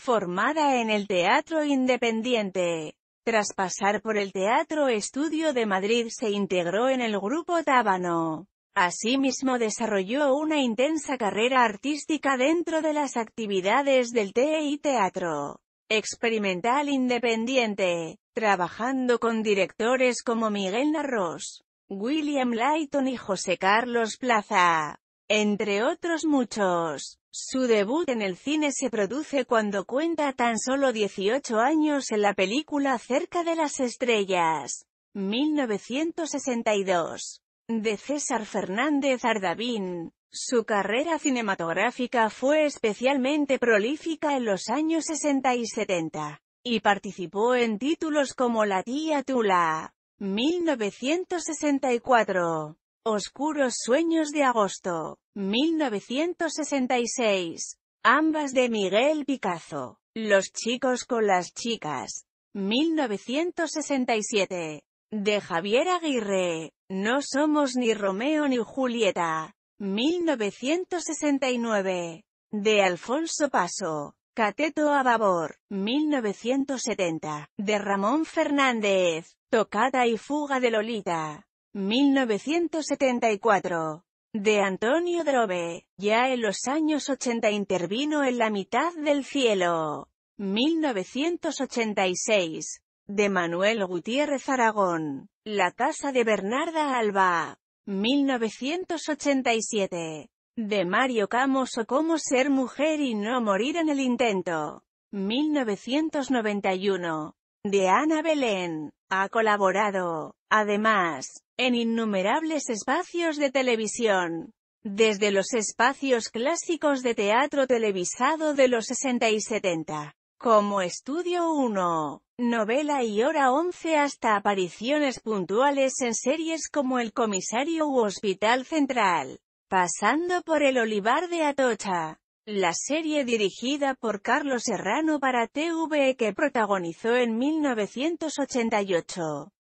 formada en el Teatro Independiente. Tras pasar por el Teatro Estudio de Madrid se integró en el grupo Tábano. Asimismo desarrolló una intensa carrera artística dentro de las actividades del TEI Teatro Experimental Independiente, trabajando con directores como Miguel Narros, William Layton y José Carlos Plaza, entre otros muchos. Su debut en el cine se produce cuando cuenta tan solo 18 años en la película Cerca de las Estrellas, 1962, de César Fernández Ardavín. Su carrera cinematográfica fue especialmente prolífica en los años 60 y 70, y participó en títulos como La tía Tula, 1964, Oscuros Sueños de Agosto, 1966. Ambas de Miguel Picazo. Los chicos con las chicas. 1967. De Javier Aguirre. No somos ni Romeo ni Julieta. 1969. De Alfonso Paso. Cateto a Babor, 1970. De Ramón Fernández. Tocada y fuga de Lolita. 1974 de Antonio Drobe. Ya en los años 80 intervino en La mitad del cielo. 1986. De Manuel Gutiérrez Aragón. La casa de Bernarda Alba. 1987. De Mario Camos o Cómo ser mujer y no morir en el intento. 1991. De Ana Belén. Ha colaborado, además, en innumerables espacios de televisión. Desde los espacios clásicos de teatro televisado de los 60 y 70, como Estudio 1, Novela y Hora 11 hasta apariciones puntuales en series como El Comisario u Hospital Central, pasando por El Olivar de Atocha. La serie dirigida por Carlos Serrano para TV que protagonizó en 1988.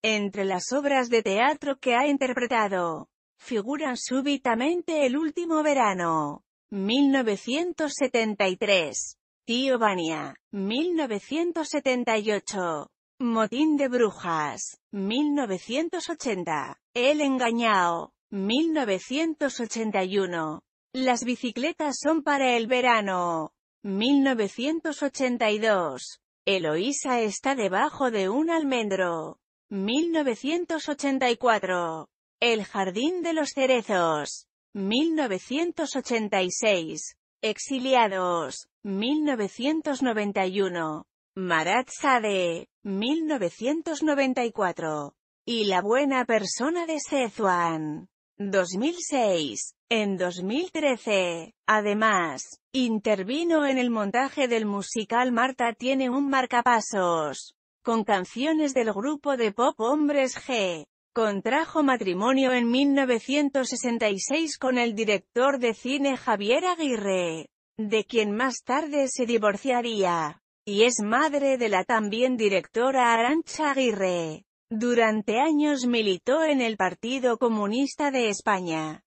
Entre las obras de teatro que ha interpretado, figuran súbitamente El último verano, 1973, Tío Bania, 1978, Motín de Brujas, 1980, El Engañao, 1981, Las bicicletas son para el verano, 1982, Eloísa está debajo de un almendro, 1984. El Jardín de los Cerezos. 1986. Exiliados. 1991. Marat Sade. 1994. Y La Buena Persona de Sezuan. 2006. En 2013, además, intervino en el montaje del musical Marta tiene un marcapasos con canciones del grupo de pop Hombres G. Contrajo matrimonio en 1966 con el director de cine Javier Aguirre, de quien más tarde se divorciaría, y es madre de la también directora Arancha Aguirre. Durante años militó en el Partido Comunista de España.